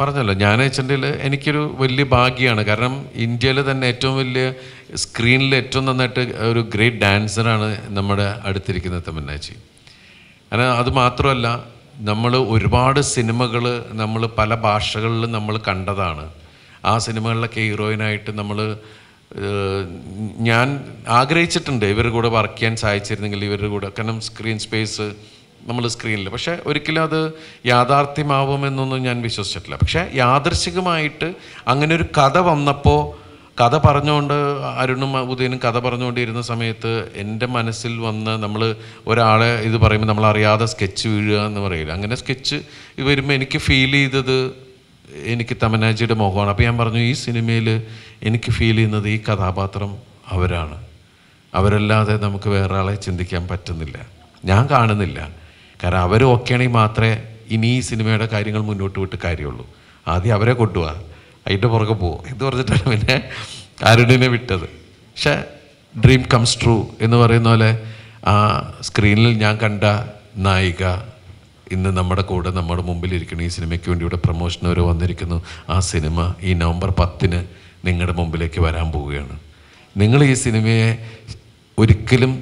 പറഞ്ഞല്ലോ ജ്ഞാനേച്ചൻ്റെയിൽ എനിക്കൊരു വലിയ ഭാഗ്യമാണ് കാരണം ഇന്ത്യയിൽ തന്നെ ഏറ്റവും വലിയ സ്ക്രീനിൽ ഏറ്റവും നന്നായിട്ട് ഒരു ഗ്രേറ്റ് ഡാൻസറാണ് നമ്മുടെ അടുത്തിരിക്കുന്ന തമന്നാച്ചി കാരണം അത് മാത്രമല്ല നമ്മൾ ഒരുപാട് സിനിമകൾ നമ്മൾ പല ഭാഷകളിൽ നമ്മൾ കണ്ടതാണ് ആ സിനിമകളിലൊക്കെ ഹീറോയിനായിട്ട് നമ്മൾ ഞാൻ ആഗ്രഹിച്ചിട്ടുണ്ട് ഇവരുടെ കൂടെ വർക്ക് ചെയ്യാൻ സാധിച്ചിരുന്നെങ്കിൽ ഇവരുടെ കൂടെ കാരണം സ്ക്രീൻ സ്പേസ് നമ്മൾ സ്ക്രീനിൽ പക്ഷേ ഒരിക്കലും അത് യാഥാർത്ഥ്യമാവുമെന്നൊന്നും ഞാൻ വിശ്വസിച്ചിട്ടില്ല പക്ഷേ യാദൃശികമായിട്ട് അങ്ങനെ ഒരു കഥ വന്നപ്പോൾ കഥ പറഞ്ഞുകൊണ്ട് അരുണും ഉദയനും കഥ പറഞ്ഞുകൊണ്ടിരുന്ന സമയത്ത് എൻ്റെ മനസ്സിൽ വന്ന് നമ്മൾ ഒരാളെ ഇത് പറയുമ്പോൾ നമ്മൾ സ്കെച്ച് വീഴുക എന്ന് പറയില്ല അങ്ങനെ സ്കെച്ച് വരുമ്പോൾ എനിക്ക് ഫീൽ ചെയ്തത് എനിക്ക് തമനാജിയുടെ മുഖമാണ് അപ്പോൾ ഞാൻ പറഞ്ഞു ഈ സിനിമയിൽ എനിക്ക് ഫീൽ ചെയ്യുന്നത് ഈ കഥാപാത്രം അവരാണ് അവരല്ലാതെ നമുക്ക് വേറെ ആളെ ചിന്തിക്കാൻ പറ്റുന്നില്ല ഞാൻ കാണുന്നില്ല കാരണം അവർ ഓക്കെ മാത്രമേ ഇനി ഈ സിനിമയുടെ കാര്യങ്ങൾ മുന്നോട്ട് വിട്ട് കാര്യമുള്ളൂ ആദ്യം അവരെ കൊണ്ടുപോവാ അതിൻ്റെ പുറകെ പോവും എന്ന് പറഞ്ഞിട്ടാണ് പിന്നെ അരുണിനെ വിട്ടത് പക്ഷേ ഡ്രീം കംസ് ട്രൂ എന്ന് പറയുന്ന പോലെ ആ സ്ക്രീനിൽ ഞാൻ കണ്ട നായിക ഇന്ന് നമ്മുടെ കൂടെ നമ്മുടെ മുമ്പിൽ ഇരിക്കുന്നു ഈ സിനിമയ്ക്ക് വേണ്ടി ഇവിടെ പ്രൊമോഷൻ വരെ വന്നിരിക്കുന്നു ആ സിനിമ ഈ നവംബർ പത്തിന് നിങ്ങളുടെ മുമ്പിലേക്ക് വരാൻ പോവുകയാണ് നിങ്ങൾ ഈ സിനിമയെ ഒരിക്കലും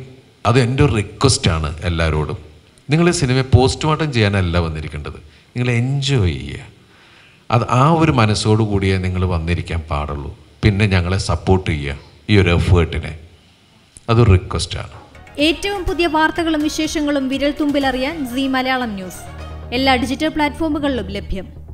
അത് എൻ്റെ ഒരു റിക്വസ്റ്റാണ് എല്ലാവരോടും നിങ്ങൾ സിനിമയെ പോസ്റ്റ്മോർട്ടം ചെയ്യാനല്ല വന്നിരിക്കേണ്ടത് നിങ്ങൾ എൻജോയ് ചെയ്യുക അത് ആ ഒരു മനസ്സോടു കൂടിയേ നിങ്ങൾ വന്നിരിക്കാൻ പാടുള്ളൂ പിന്നെ ഞങ്ങളെ സപ്പോർട്ട് ചെയ്യുക ഈ ഒരു എഫേർട്ടിനെ അതൊരു റിക്വസ്റ്റാണ് ഏറ്റവും പുതിയ വാർത്തകളും വിശേഷങ്ങളും വിരൽ തുമ്പിലറിയാൻ സി മലയാളം ന്യൂസ് എല്ലാ ഡിജിറ്റൽ പ്ലാറ്റ്ഫോമുകളിലും ലഭ്യം